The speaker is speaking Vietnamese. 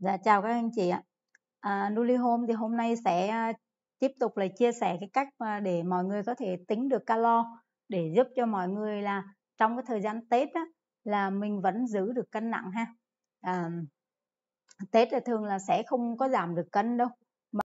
Dạ chào các anh chị ạ. À, Nuli Home thì hôm nay sẽ à, tiếp tục là chia sẻ cái cách à, để mọi người có thể tính được calo để giúp cho mọi người là trong cái thời gian Tết á, là mình vẫn giữ được cân nặng ha. À, Tết là thường là sẽ không có giảm được cân đâu